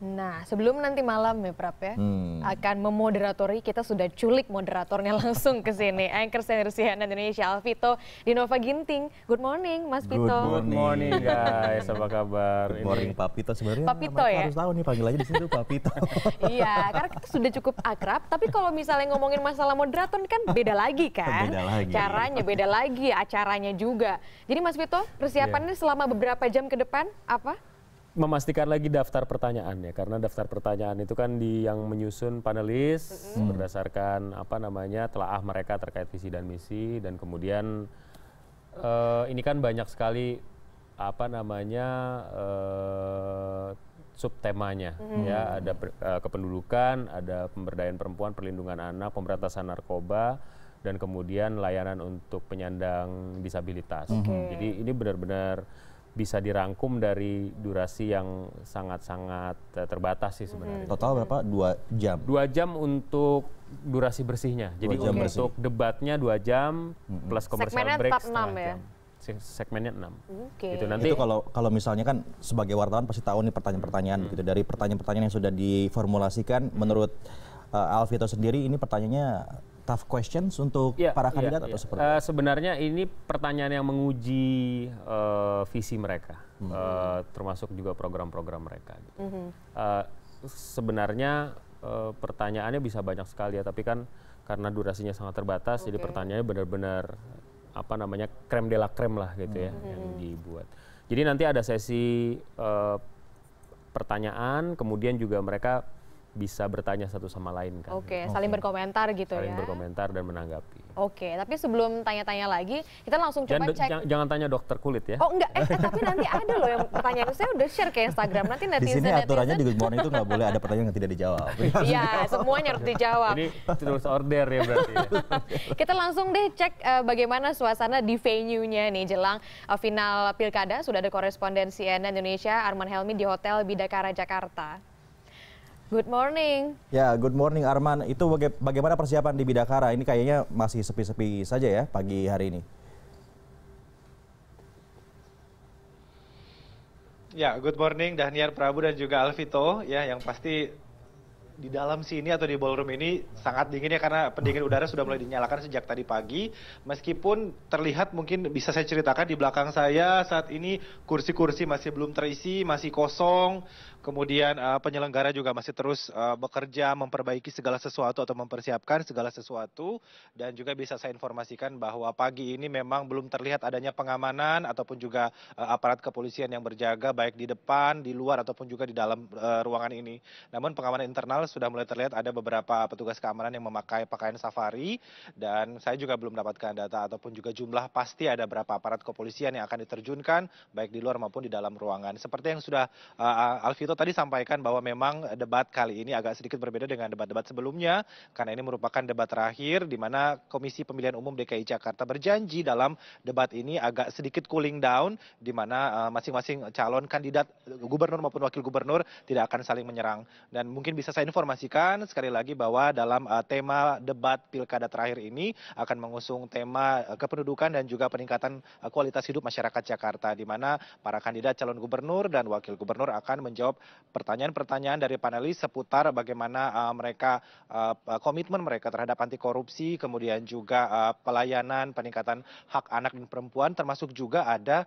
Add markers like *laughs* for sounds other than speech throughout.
Nah, sebelum nanti malam ya Prap ya, hmm. akan memoderatori, kita sudah culik moderatornya *laughs* langsung ke sini. Anchor senior CNN Indonesia, Alvito Dinova Ginting. Good morning, Mas Pito. Good morning, Good morning guys. Apa kabar? Good morning, Pak Pito. Sebenarnya Pak Pito, ya? harus tahu nih, panggil aja di situ Pak Pito. *laughs* iya, karena kita sudah cukup akrab, tapi kalau misalnya ngomongin masalah moderator kan beda lagi *laughs* kan? Beda lagi. Caranya beda lagi, acaranya juga. Jadi Mas Pito, persiapannya yeah. selama beberapa jam ke depan apa? memastikan lagi daftar pertanyaan ya karena daftar pertanyaan itu kan di yang menyusun panelis mm-hmm. berdasarkan apa namanya telaah mereka terkait visi dan misi dan kemudian uh, ini kan banyak sekali apa namanya uh, subtemanya mm-hmm. ya ada per, uh, kependudukan ada pemberdayaan perempuan perlindungan anak pemberantasan narkoba dan kemudian layanan untuk penyandang disabilitas mm-hmm. jadi ini benar-benar bisa dirangkum dari durasi yang sangat-sangat eh, terbatas sih sebenarnya. Mm-hmm. Total berapa? Dua jam. Dua jam untuk durasi bersihnya. Jadi jam untuk untuk debatnya dua jam mm-hmm. plus commercial Segmennya break setengah 6 ya. Jam. Segmennya 6. Okay. Itu nanti itu kalau kalau misalnya kan sebagai wartawan pasti tahu nih pertanyaan-pertanyaan hmm gitu dari pertanyaan-pertanyaan yang sudah diformulasikan hmm menurut uh, eh, Alvito sendiri ini pertanyaannya tough questions untuk yeah, para iya, kandidat yeah, atau yeah. seperti uh, Sebenarnya ini pertanyaan yang menguji uh, visi mereka, hmm. uh, termasuk juga program-program mereka. Gitu. Hmm. Uh, sebenarnya uh, pertanyaannya bisa banyak sekali ya, tapi kan karena durasinya sangat terbatas, okay. jadi pertanyaannya benar-benar apa namanya krem de la krem lah gitu hmm. ya mhm. yang dibuat. Jadi nanti ada sesi uh, pertanyaan, kemudian juga mereka bisa bertanya satu sama lain kan. Oke, okay, saling okay. berkomentar gitu saling ya. Saling berkomentar dan menanggapi. Oke, okay, tapi sebelum tanya-tanya lagi, kita langsung coba cek. Jangan, tanya dokter kulit ya. Oh enggak, eh, eh tapi nanti ada loh yang pertanyaan itu saya udah share ke Instagram. Nanti netizen Di sini aturannya di Good Morning itu nggak boleh ada pertanyaan yang tidak dijawab. *laughs* Iya, semuanya harus dijawab. Ini terus order ya berarti. Ya. *laughs* kita langsung deh cek uh, bagaimana suasana di venue-nya nih jelang uh, final Pilkada. Sudah ada korespondensi CNN Indonesia Arman Helmi di Hotel Bidakara Jakarta. Good morning. Ya, good morning Arman. Itu baga bagaimana persiapan di Bidakara? Ini kayaknya masih sepi-sepi saja ya pagi hari ini. Ya, good morning Daniar Prabu dan juga Alvito. Ya, yang pasti di dalam sini atau di ballroom ini sangat dingin ya karena pendingin udara sudah mulai dinyalakan sejak tadi pagi. Meskipun terlihat mungkin bisa saya ceritakan di belakang saya saat ini kursi-kursi masih belum terisi, masih kosong. Kemudian uh, penyelenggara juga masih terus uh, bekerja memperbaiki segala sesuatu atau mempersiapkan segala sesuatu dan juga bisa saya informasikan bahwa pagi ini memang belum terlihat adanya pengamanan ataupun juga uh, aparat kepolisian yang berjaga baik di depan, di luar ataupun juga di dalam uh, ruangan ini. Namun pengamanan internal sudah mulai terlihat ada beberapa petugas keamanan yang memakai pakaian safari dan saya juga belum mendapatkan data ataupun juga jumlah pasti ada berapa aparat kepolisian yang akan diterjunkan baik di luar maupun di dalam ruangan. Seperti yang sudah uh, Alfito Tito tadi sampaikan bahwa memang debat kali ini agak sedikit berbeda dengan debat-debat sebelumnya karena ini merupakan debat terakhir di mana Komisi Pemilihan Umum DKI Jakarta berjanji dalam debat ini agak sedikit cooling down di mana eh, masing-masing calon kandidat gubernur maupun wakil gubernur tidak akan saling menyerang dan mungkin bisa saya informasikan sekali lagi bahwa dalam eh, tema debat pilkada terakhir ini akan mengusung tema eh, kependudukan dan juga peningkatan kualitas hidup masyarakat Jakarta di mana para kandidat calon gubernur dan wakil gubernur akan menjawab pertanyaan pertanyaan dari panelis seputar bagaimana eh, mereka eh, komitmen mereka terhadap anti korupsi kemudian juga eh, pelayanan peningkatan hak anak dan perempuan termasuk juga ada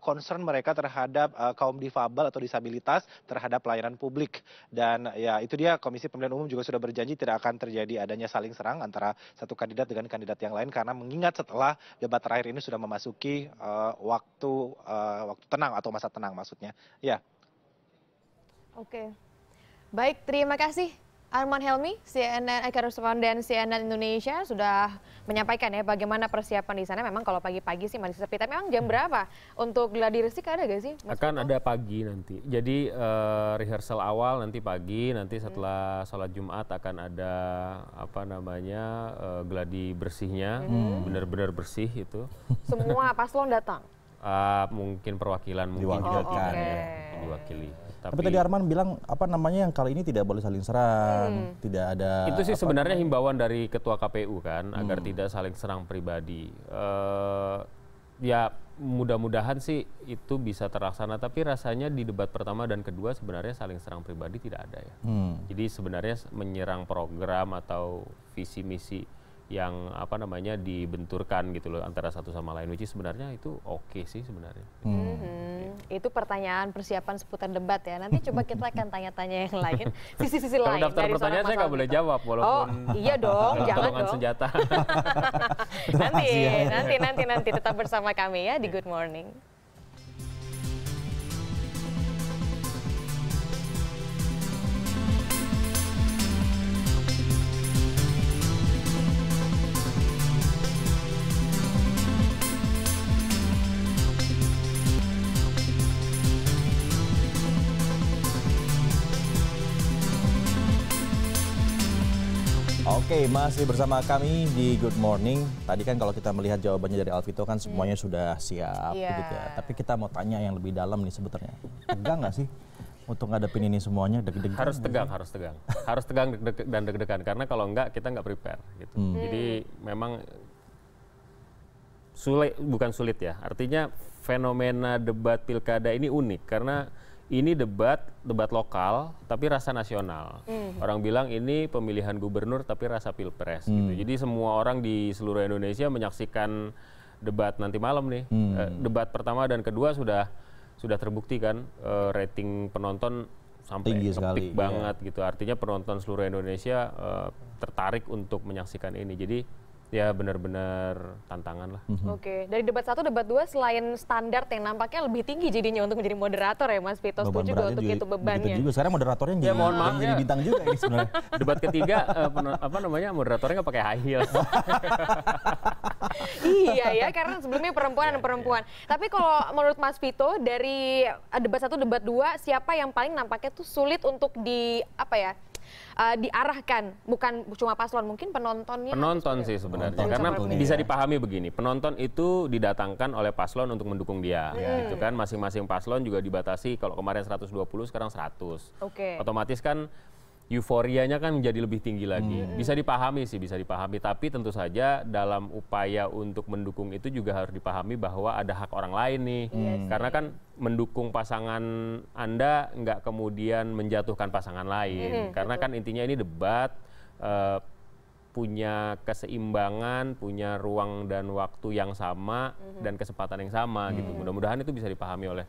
concern mereka terhadap kaum difabel atau disabilitas terhadap pelayanan publik dan ya itu dia Komisi Pemilihan Umum juga sudah berjanji tidak akan terjadi adanya saling serang antara satu kandidat dengan kandidat yang lain karena mengingat setelah debat terakhir ini sudah memasuki uh, waktu uh, waktu tenang atau masa tenang maksudnya ya Oke. Baik, terima kasih Arman Helmi, CNN eh, korresponden CNN Indonesia sudah menyampaikan ya bagaimana persiapan di sana. Memang kalau pagi-pagi sih masih sepi. Tapi memang jam berapa untuk gladi resik ada gak sih? Mas Akan ada pagi nanti. Jadi uh, rehearsal awal nanti pagi. Nanti setelah hmm. sholat Jumat akan ada apa namanya uh, gladi bersihnya, hmm. benar-benar bersih itu. Semua paslon datang. Uh, mungkin perwakilan mungkin diwakilkan oh, okay. ya, diwakili. Tapi, Tapi tadi Arman bilang apa namanya yang kali ini tidak boleh saling serang, hmm. tidak ada. Itu sih sebenarnya himbauan dari Ketua KPU kan agar hmm. tidak saling serang pribadi. Uh, ya mudah-mudahan sih itu bisa terlaksana. Tapi rasanya di debat pertama dan kedua sebenarnya saling serang pribadi tidak ada ya. Hmm. Jadi sebenarnya menyerang program atau visi misi yang apa namanya dibenturkan gitu loh antara satu sama lain which is sebenarnya itu oke okay sih sebenarnya. Hmm. hmm. Itu pertanyaan persiapan seputar debat ya. Nanti coba kita akan tanya-tanya yang lain *laughs* sisi-sisi lain. daftar dari pertanyaan saya nggak boleh jawab walaupun Oh, iya dong, *laughs* jangan dong. senjata. *laughs* nanti, nanti nanti nanti tetap bersama kami ya di Good Morning. Oke, masih bersama kami di Good Morning. Tadi kan kalau kita melihat jawabannya dari Alvito kan semuanya hmm. sudah siap yeah. Iya. gitu ya. Tapi kita mau tanya yang lebih dalam nih sebetulnya. Tegang nggak sih untuk ngadepin ini semuanya deg-degan? Harus tegang, harus tegang. Harus tegang dan deg-degan karena kalau nggak kita nggak prepare gitu. Hmm. Jadi memang sulit bukan sulit ya. Artinya fenomena debat pilkada ini unik karena hmm ini debat debat lokal tapi rasa nasional. Mm. Orang bilang ini pemilihan gubernur tapi rasa pilpres. Mm. Gitu. Hmm. Jadi semua orang di seluruh Indonesia menyaksikan debat nanti malam nih. Mm. Eh, debat pertama dan kedua sudah sudah terbukti kan eh, rating penonton sampai tinggi sekali banget yeah. gitu. Artinya penonton seluruh Indonesia eh, tertarik untuk menyaksikan ini. Jadi ya benar-benar tantangan lah. Mm -hmm. Oke, okay. dari debat satu, debat dua selain standar yang nampaknya lebih tinggi jadinya untuk menjadi moderator ya Mas Vito, setuju juga untuk itu bebannya. Juga sekarang moderatornya ya, mohon maaf, ya. bintang juga ini sebenarnya. *laughs* debat ketiga uh, apa namanya moderatornya nggak pakai high heels. *laughs* iya ya, karena sebelumnya perempuan dan iya, iya. perempuan. Tapi kalau menurut Mas Vito dari eh, debat satu, debat dua siapa yang paling nampaknya tuh sulit untuk di apa ya uh, diarahkan bukan cuma paslon mungkin penontonnya penonton ya. sih sebenarnya penonton karena penonton. bisa dipahami begini penonton itu didatangkan oleh paslon untuk mendukung dia yeah. Hmm. gitu kan masing-masing paslon juga dibatasi kalau kemarin 120 sekarang 100 okay. otomatis kan euforianya kan menjadi lebih tinggi lagi. Hmm. Bisa dipahami sih, bisa dipahami. Tapi tentu saja dalam upaya untuk mendukung itu juga harus dipahami bahwa ada hak orang lain nih. Hmm. Iya Karena kan mendukung pasangan Anda nggak kemudian menjatuhkan pasangan lain. Hmm. Karena kan intinya ini debat, uh, punya keseimbangan, punya ruang dan waktu yang sama, hmm. dan kesempatan yang sama gitu. hmm. gitu. Mudah-mudahan itu bisa dipahami oleh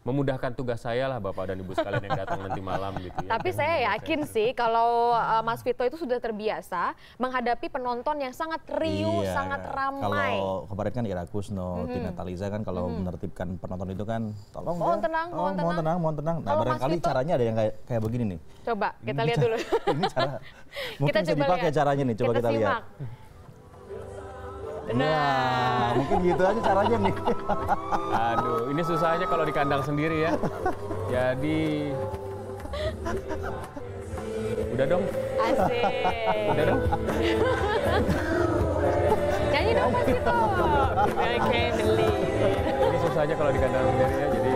memudahkan tugas saya lah Bapak dan Ibu sekalian yang datang nanti malam gitu ya. Tapi saya yakin sih kalau uh, Mas Vito itu sudah terbiasa menghadapi penonton yang sangat riuh, iya, sangat ramai. Kalau kemarin kan Ira Kusno, mm -hmm. Tina Taliza kan kalau mm -hmm. menertibkan penonton itu kan tolong mohon ya, tenang, mohon tenang, mohon tenang, mohon tenang. Nah, kalau barangkali Vito, caranya ada yang kayak kayak begini nih. Coba kita lihat dulu. *laughs* ini cara. *laughs* Mungkin kita bisa coba dipakai lihat. caranya nih, coba kita, kita lihat. Nah, mungkin gitu aja caranya nih. Aduh, ini susahnya kalau di kandang sendiri ya. Jadi Udah dong. Asik. Udah dong. Nyanyi dong Mas Tito. Kayak beli. Ini Ini susahnya kalau di kandang sendiri ya, jadi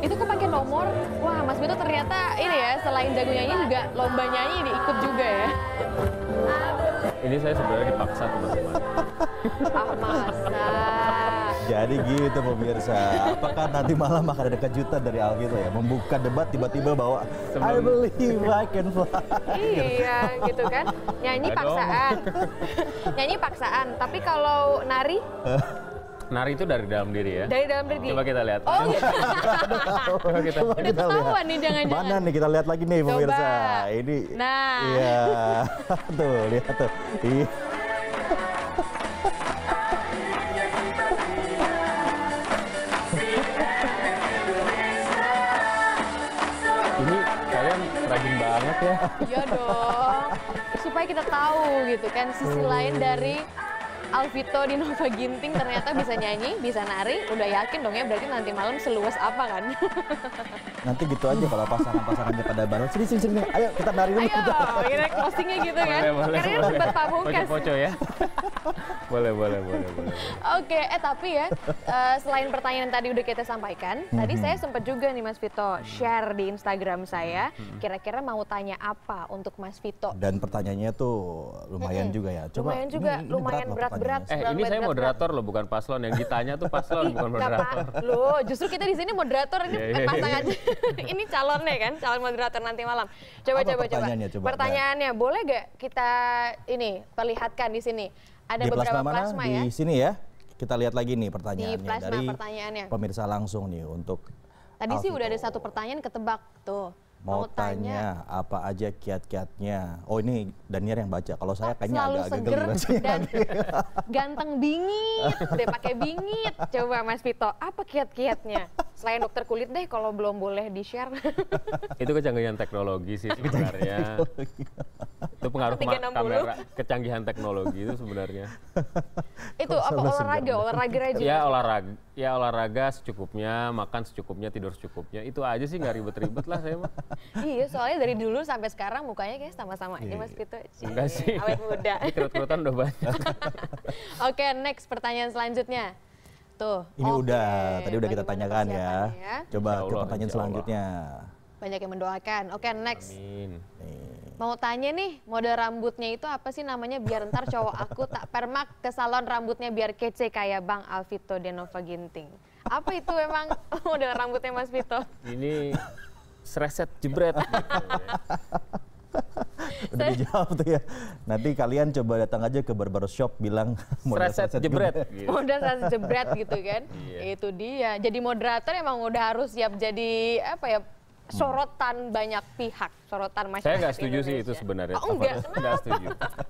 itu pakai nomor, wah Mas Bito ternyata ini ya, selain jago nyanyi juga lomba nyanyi diikut juga ya ini saya sebenarnya dipaksa teman-teman. Ah Jadi gitu pemirsa. Apakah nanti malam akan ada kejutan dari Alvito ya? Membuka debat tiba-tiba bawa Sebelum... I believe I can fly. Iya gitu kan. Nyanyi paksaan. Nyanyi paksaan. Tapi kalau nari *laughs* Nari itu dari dalam diri ya? Dari dalam diri. Coba kita lihat. Oh. Iya. *laughs* Coba kita, Coba kita lihat. nih jangan-jangan. Mana nih kita lihat lagi nih pemirsa. Ini. Nah. Iya. *laughs* tuh lihat tuh. Iya. Ini kalian rajin banget ya. Iya dong. Supaya kita tahu gitu kan sisi hmm. lain dari Alvito di Nova Ginting ternyata bisa nyanyi, bisa nari, udah yakin dong ya berarti nanti malam seluas apa kan? *laughs* Nanti gitu aja kalau pasangan-pasangannya pada baru. sini sini sini, ayo kita nari dulu. Ayo, kita closingnya gitu kan? Boleh, Karena boleh. sempat pamungkas. Poco, ya? *laughs* boleh, boleh, boleh, boleh. Oke, okay, eh tapi ya, uh, selain pertanyaan yang tadi udah kita sampaikan, mm -hmm. tadi saya sempat juga nih Mas Vito share di Instagram saya, mhm, mhm. kira-kira mm -hmm. mau tanya apa untuk Mas Vito? Dan pertanyaannya tuh lumayan mm -hmm. juga ya. Coba, lumayan juga, ini, ini lumayan berat, berat berat. Eh ini saya moderator loh bukan paslon yang ditanya tuh paslon bukan moderator. Loh justru kita di sini moderator ini iya, iya, iya. pasangan *laughs* ini calonnya kan calon moderator nanti malam. Coba coba pertanyaannya, coba. Pertanyaannya boleh gak kita ini perlihatkan di sini ada beberapa plasma, mana? ya? Di sini ya kita lihat lagi nih pertanyaannya di dari pertanyaannya. pemirsa langsung nih untuk. Tadi ah, sih udah ada satu pertanyaan ketebak tuh. Mau, tanya, tanya apa aja kiat-kiatnya? Oh ini Daniel yang baca. Kalau saya kayaknya agak agak seger dan *laughs* ganteng bingit, deh pakai bingit. Coba Mas Vito, apa kiat-kiatnya? Selain dokter kulit deh kalau belum boleh di-share. *laughs* itu kecanggihan teknologi sih sebenarnya. itu pengaruh kamera kecanggihan teknologi itu sebenarnya. *laughs* itu apa olahraga, olahraga aja. Ya olahraga, ya olahraga secukupnya, makan secukupnya, tidur secukupnya. Itu aja sih nggak ribet-ribet lah saya mah. *laughs* iya, soalnya dari dulu sampai sekarang mukanya kayak sama-sama ini Mas gitu. Iya. Enggak sih. Awet muda. Kerut-kerutan udah banyak. Oke, okay, next pertanyaan selanjutnya. Tuh. Ini okay. udah, tadi udah kita tanyakan ya. ya. Coba Allah, ke pertanyaan selanjutnya. Banyak yang mendoakan. Oke, okay, next. Amin. Mau tanya nih, model rambutnya itu apa sih namanya biar ntar cowok aku tak permak ke salon rambutnya biar kece kayak Bang Alvito Denova Ginting. Apa itu emang *laughs* model rambutnya Mas Vito? Ini sereset jebret. *laughs* *laughs* Udah saya... dijawab tuh ya. Nanti kalian coba datang aja ke barbershop bilang *laughs* modal saset jebret. Gitu. Iya. Modal saset jebret gitu kan. Yeah. Itu dia. Jadi moderator emang udah harus siap jadi apa ya sorotan hmm. banyak pihak, sorotan masyarakat. Saya nggak setuju Indonesia. sih itu sebenarnya. Oh, enggak, enggak setuju.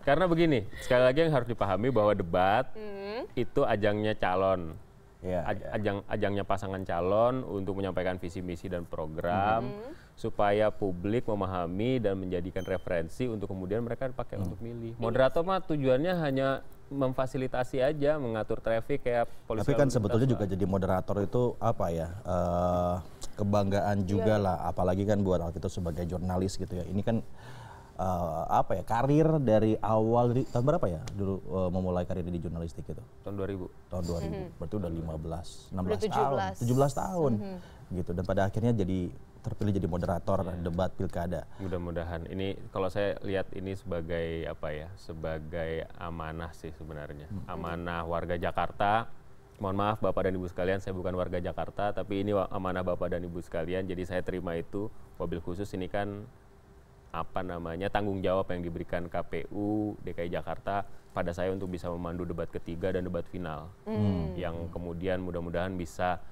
Karena begini, sekali lagi yang harus dipahami bahwa debat hmm. itu ajangnya calon. Ya, ajang ajangnya pasangan calon untuk menyampaikan visi misi dan program. Hmm supaya publik memahami dan menjadikan referensi untuk kemudian mereka pakai hmm. untuk milih. Moderator mah tujuannya hanya memfasilitasi aja, mengatur traffic kayak polisi. Tapi kan sebetulnya juga jadi moderator itu apa ya? Uh, kebanggaan iya. juga lah, apalagi kan buat Alkito sebagai jurnalis gitu ya. Ini kan uh, apa ya? Karir dari awal dari tahun berapa ya? Dulu uh, memulai karir di jurnalistik itu. Tahun 2000. Tahun 2000. Mm Berarti udah 15, 16 enam 17. tahun, 17 tahun. Mm -hmm. Gitu dan pada akhirnya jadi terpilih jadi moderator ya. debat pilkada. Mudah-mudahan ini kalau saya lihat ini sebagai apa ya? Sebagai amanah sih sebenarnya. Hmm. Amanah warga Jakarta. Mohon maaf Bapak dan Ibu sekalian, saya bukan warga Jakarta, tapi ini amanah Bapak dan Ibu sekalian. Jadi saya terima itu. mobil khusus ini kan apa namanya tanggung jawab yang diberikan KPU DKI Jakarta pada saya untuk bisa memandu debat ketiga dan debat final hmm. yang kemudian mudah-mudahan bisa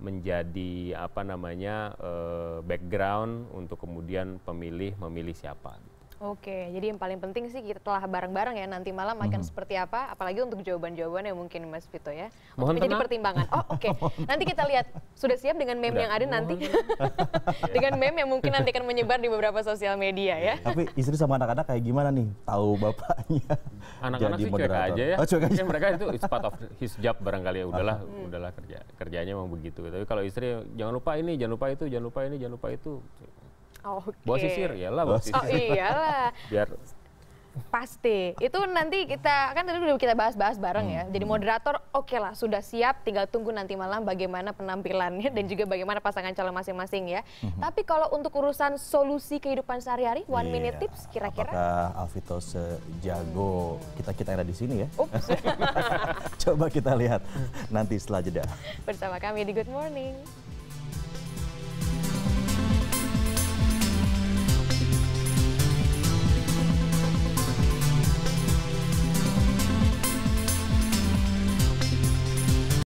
menjadi apa namanya eh, background untuk kemudian pemilih memilih siapa Oke, jadi yang paling penting sih kita telah bareng-bareng ya nanti malam akan hmm. seperti apa, apalagi untuk jawaban-jawaban yang mungkin Mas Vito ya. Mohon untuk menjadi pertimbangan. Oh oke, okay. *laughs* nanti kita lihat sudah siap dengan meme Udah. yang ada nanti, *laughs* dengan meme yang mungkin nanti akan menyebar di beberapa sosial media ya. Tapi istri sama anak-anak kayak gimana nih? Tahu bapaknya? *laughs* Anak-anak sih cuek aja ya. Oh, cuek aja. mereka itu it's part of his job barangkali ya. Ah. Udahlah, hmm. udahlah kerja kerjanya memang begitu. Tapi kalau istri jangan lupa ini, jangan lupa itu, jangan lupa ini, jangan lupa itu. Oh, Okay. Bawa sisir, iyalah bawa sisir. Oh iyalah. *laughs* Biar Pasti. Itu nanti kita kan tadi udah kita bahas-bahas bareng ya. hmm. ya. Jadi hmm. moderator oke okay lah sudah siap tinggal tunggu nanti malam bagaimana penampilannya dan juga bagaimana pasangan calon masing-masing ya. Hmm. Tapi kalau untuk urusan solusi kehidupan sehari-hari one yeah. minute tips kira-kira apakah Alvito sejago hmm. kita-kita ada di sini ya? *laughs* Coba kita lihat nanti setelah jeda. Bersama kami di Good Morning.